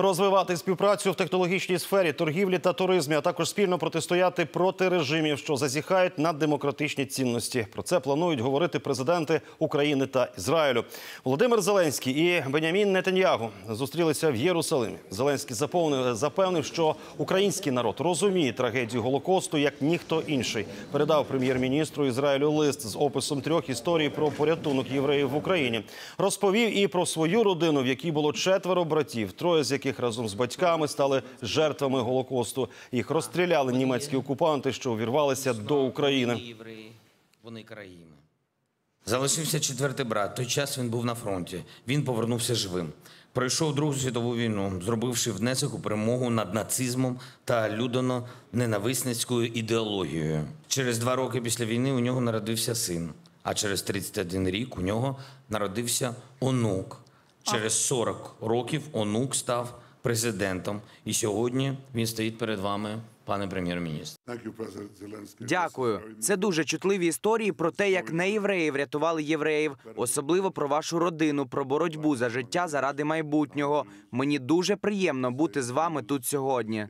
розвивати співпрацю в технологічній сфері, торгівлі та туризмі, а також спільно протистояти проти режимів, що зазіхають на демократичні цінності. Про це планують говорити президенти України та Ізраїлю. Володимир Зеленський і Бенямін Нетаньягу зустрілися в Єрусалимі. Зеленський заповнив, запевнив, що український народ розуміє трагедію голокосту як ніхто інший. Передав прем'єр-міністру Ізраїлю лист з описом трьох історій про порятунок євреїв в Україні. Розповів і про свою родину, в якій було четверо братів, троє з яких яких разом з батьками стали жертвами голокосту. Їх розстріляли німецькі окупанти, що увірвалися до України. Вони країни. Залишився четвертий брат. Той час він був на фронті. Він повернувся живим. Пройшов Другу світову війну, зробивши внесок у перемогу над нацизмом та людоно-ненависницькою ідеологією. Через два роки після війни у нього народився син. А через 31 рік у нього народився онук. Через 40 років онук став президентом. І сьогодні він стоїть перед вами, пане прем'єр-міністр. Дякую. Це дуже чутливі історії про те, як не євреї врятували євреїв, особливо про вашу родину, про боротьбу за життя заради майбутнього. Мені дуже приємно бути з вами тут сьогодні.